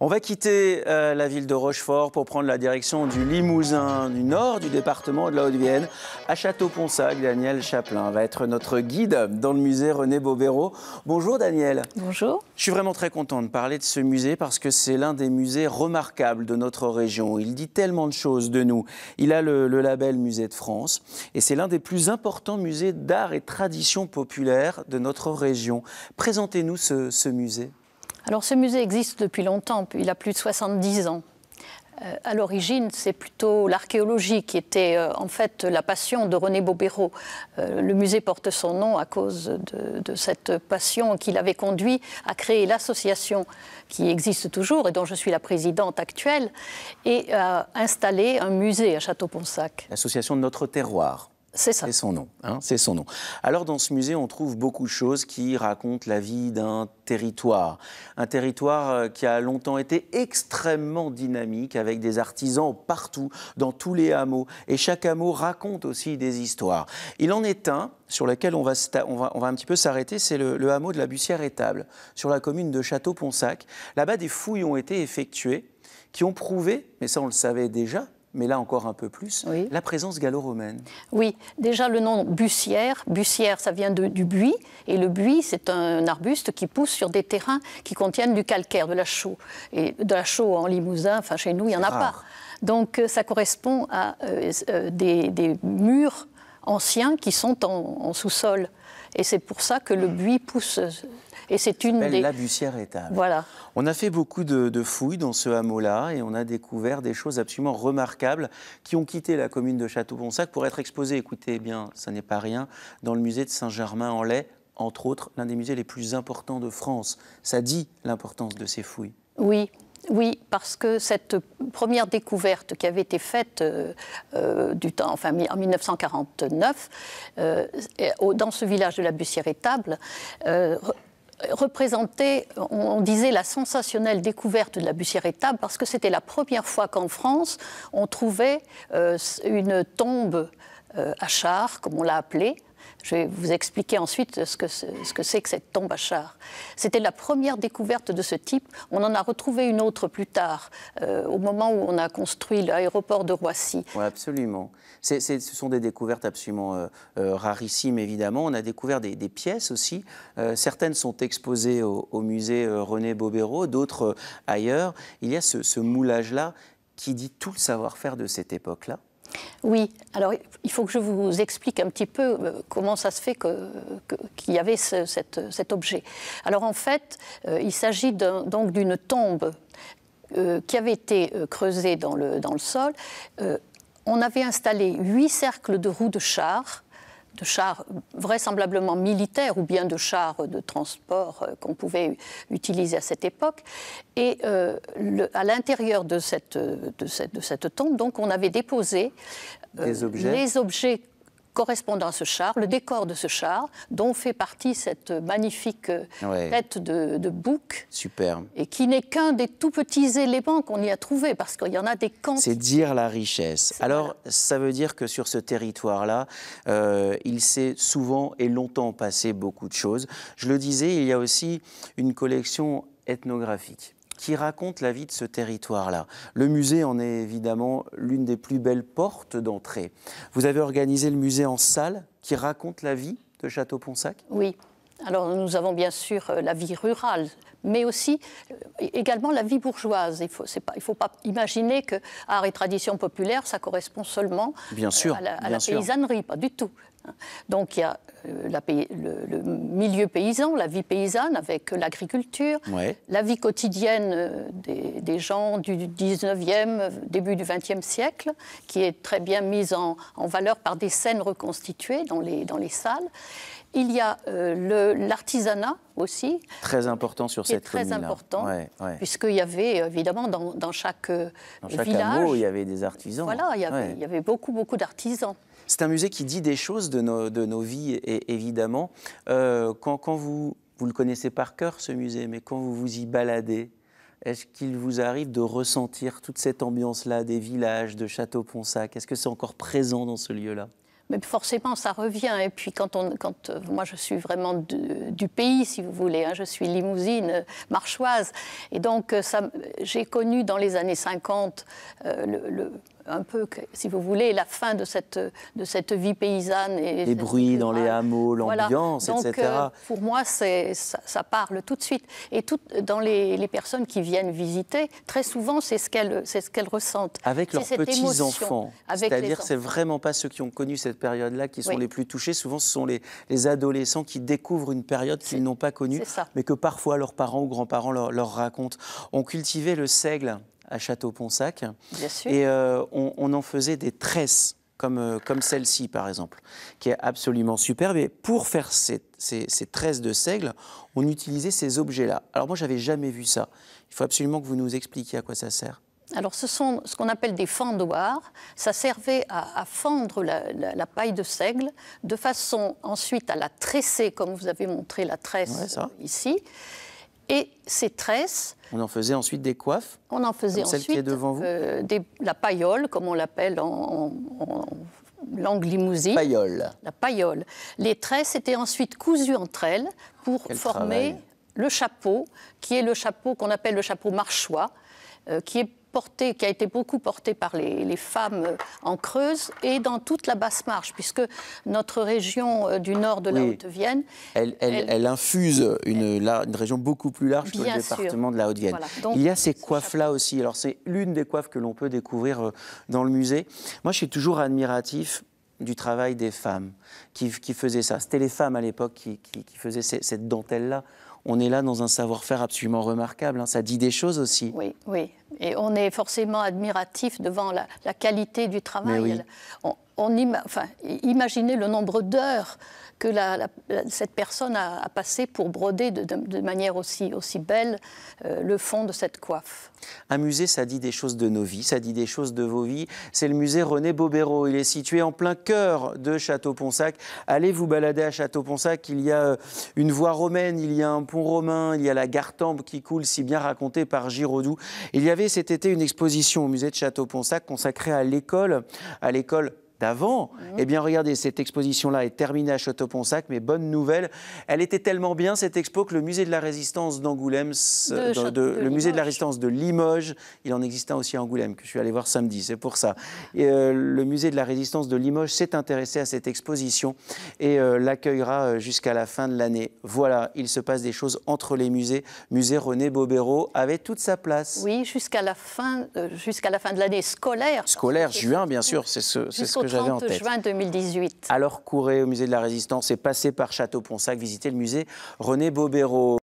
On va quitter euh, la ville de Rochefort pour prendre la direction du Limousin, du nord du département de la Haute-Vienne. À Château-Ponsac, Daniel Chaplin va être notre guide dans le musée René Bobéro. Bonjour Daniel. Bonjour. Je suis vraiment très content de parler de ce musée parce que c'est l'un des musées remarquables de notre région. Il dit tellement de choses de nous. Il a le, label Musée de France et c'est l'un des plus importants musées d'art et tradition populaire de notre région. Présentez-nous ce musée. Alors ce musée existe depuis longtemps, il a plus de 70 ans. Euh, à l'origine, c'est plutôt l'archéologie qui était euh, en fait la passion de René Bobéro. Euh, le musée porte son nom à cause de, de cette passion qui l'avait conduit à créer l'association qui existe toujours et dont je suis la présidente actuelle et à installer un musée à Château-Ponsac. L'association Notre Terroir. C'est ça. son nom. Hein, c'est son nom. Alors dans ce musée, on trouve beaucoup de choses qui racontent la vie d'un territoire, un territoire euh, qui a longtemps été extrêmement dynamique avec des artisans partout, dans tous les hameaux, et chaque hameau raconte aussi des histoires. Il en est un sur lequel on va, un petit peu s'arrêter, c'est le, hameau de la Bussière étable, sur la commune de Château-Ponsac. Là-bas, des fouilles ont été effectuées qui ont prouvé, mais ça on le savait déjà, mais là encore un peu plus, la présence gallo-romaine. Oui, déjà le nom bussière, bussière ça vient du buis, et le buis c'est un arbuste qui pousse sur des terrains qui contiennent du calcaire, de la chaux. Et de la chaux en Limousin, enfin chez nous, il n'y en a pas. Donc euh, ça correspond à euh, euh, des, murs anciens qui sont en sous-sol. Et c'est pour ça que le mm. buis pousse c'est une des. La On a fait beaucoup de, fouilles dans ce hameau-là et on a découvert des choses absolument remarquables qui ont quitté la commune de Château-Bonsac pour être exposées. Écoutez bien, ça n'est pas rien. Dans le musée de Saint-Germain-en-Laye, entre autres, l'un des musées les plus importants de France. Ça dit l'importance de ces fouilles. Oui, oui, parce que cette première découverte qui avait été faite euh, euh, du temps, enfin, en 1949, euh, dans ce village de la Bussière-Étable, représentait, on, disait, la sensationnelle découverte de la bussière étable parce que c'était la première fois qu'en France, on trouvait euh, une tombe euh, à char, comme on l'a appelée, je vais vous expliquer ensuite ce que c'est que, cette tombe à char. C'était la première découverte de ce type. On en a retrouvé une autre plus tard, euh, au moment où on a construit l'aéroport de Roissy. Oui, absolument. ce sont des découvertes absolument euh, euh, rarissimes, évidemment. On a découvert des, pièces aussi. certaines sont exposées au, musée René Bobéro, d'autres ailleurs. Il y a ce, ce moulage-là qui dit tout le savoir-faire de cette époque-là. Oui, alors il faut que je vous explique un petit peu euh, comment ça se fait qu'il y avait cet objet. Alors en fait, euh, il s'agit donc d'une tombe euh, qui avait été creusée dans le, sol. on avait installé huit cercles de roues de char de chars vraisemblablement militaires ou bien de chars de transport euh, qu'on pouvait utiliser à cette époque. Et euh, à l'intérieur euh, de cette, de, cette, tombe, donc, on avait déposé les objets correspondant à ce char, le décor de ce char, dont fait partie cette magnifique euh, tête de, bouc. Superbe. Et qui n'est qu'un des tout petits éléments qu'on y a trouvé, parce qu'il y en a des camps. C'est dire la richesse. Alors, ça veut dire que sur ce territoire-là, euh, il s'est souvent et longtemps passé beaucoup de choses. Je le disais, il y a aussi une collection ethnographique qui raconte la vie de ce territoire-là. Le musée en est évidemment l'une des plus belles portes d'entrée. Vous avez organisé le musée en salle qui raconte la vie de Château-Ponsac Oui. Alors nous avons bien sûr euh, la vie rurale, mais aussi euh, également la vie bourgeoise. Il ne faut, pas, imaginer que art et tradition populaire, ça correspond seulement bien euh, sûr, à la, paysannerie, pas du tout. Hein. Donc il y a le, milieu paysan, la vie paysanne avec l'agriculture, la vie quotidienne des, gens du 19e, début du 20e siècle, qui est très bien mise en, valeur par des scènes reconstituées dans les, dans les salles. Il y a euh, l'artisanat aussi. Très important sur cette commune Très important, puisqu'il y avait évidemment dans, euh, chaque, village. il y avait des artisans. Voilà, il y avait, beaucoup, beaucoup d'artisans. C'est un musée qui dit des choses de nos, de nos vies, et, évidemment. Euh, quand, quand vous, vous le connaissez par cœur, ce musée, mais quand vous vous y baladez, est-ce qu'il vous arrive de ressentir toute cette ambiance-là des villages, de Château-Ponsac Est-ce que c'est encore présent dans ce lieu-là mais forcément, ça revient. Et puis, quand, on, quand euh, moi, je suis vraiment du, pays, si vous voulez, hein, je suis limousine, euh, marchoise. Et donc, euh, j'ai connu dans les années 50 le un peu, si vous voulez, la fin de cette, de cette vie paysanne. Et, les bruits dans les hameaux, l'ambiance, etc. Euh, pour moi, ça, ça parle tout de suite. Et tout, dans les, personnes qui viennent visiter, très souvent, c'est ce qu'elles ce ressentent. Avec leurs petits-enfants. C'est-à-dire c'est vraiment pas ceux qui ont connu cette période-là qui sont les plus touchés. Souvent, ce sont les, adolescents qui découvrent une période qu'ils n'ont pas connue, mais que parfois leurs parents ou grands-parents leur, leur racontent. On cultivait le seigle à Château-Ponsac. Et euh, on, on, en faisait des tresses, comme, euh, comme celle-ci par exemple, qui est absolument superbe. Et pour faire ces, ces, ces tresses de seigle, on utilisait ces objets-là. Alors moi, je j'avais jamais vu ça. Il faut absolument que vous nous expliquiez à quoi ça sert. Alors, ce sont ce qu'on appelle des fendoirs. Ça servait à, fendre la, paille de seigle de façon ensuite à la tresser, comme vous avez montré la tresse ici et ces tresses. On en faisait ensuite des coiffes On en faisait ensuite euh, la paillole, comme on l'appelle en, langue limousine. Paillole. La paillole. Les tresses étaient ensuite cousues entre elles pour former le chapeau, qui est le chapeau qu'on appelle le chapeau marchois, euh, qui est qui a été beaucoup portée par les, femmes euh, en Creuse et dans toute la basse marche, puisque notre région euh, du nord de la Haute-Vienne. Elle, infuse une, région beaucoup plus large que le département de la Haute-Vienne. Il y a ces coiffes-là aussi. Alors, c'est l'une des coiffes que l'on peut découvrir euh, dans le musée. Moi, je suis toujours admiratif du travail des femmes qui, faisaient ça. C'était les femmes à l'époque qui, faisaient cette dentelle-là on est là dans un savoir-faire absolument remarquable. Hein. Ça dit des choses aussi. Oui, oui. Et on est forcément admiratif devant la, qualité du travail. On, on imaginez le nombre d'heures que la, cette personne a, passé pour broder de, manière aussi, aussi belle euh, le fond de cette coiffe. Un musée, ça dit des choses de nos vies, ça dit des choses de vos vies. C'est le musée René Bobéro. Il est situé en plein cœur de Château-Ponsac. Allez vous balader à Château-Ponsac. Il y a euh, une voie romaine, il y a un pont romain, il y a la Gartembe qui coule, si bien racontée par Giraudoux. Il y avait cet été une exposition au musée de Château-Ponsac consacrée à l'école, à l'école d'avant. Eh bien, regardez, cette exposition-là est terminée à Château-Ponsac, mais bonne nouvelle, elle était tellement bien, cette expo, que le musée de la Résistance d'Angoulême, le musée de la Résistance de Limoges, il en existait aussi à Angoulême, que je suis allé voir samedi, c'est pour ça. Et, euh, le musée de la Résistance de Limoges s'est intéressé à cette exposition et euh, l'accueillera euh, jusqu'à la fin de l'année. Voilà, il se passe des choses entre les musées. Musée René Bobéro avait toute sa place. Oui, jusqu'à la fin, jusqu'à la fin de l'année scolaire. Scolaire, juin, bien sûr, c'est ce, j'avais juin 2018. Alors courez au musée de la Résistance et passez par Château-Ponsac, visitez le musée René Bobéro.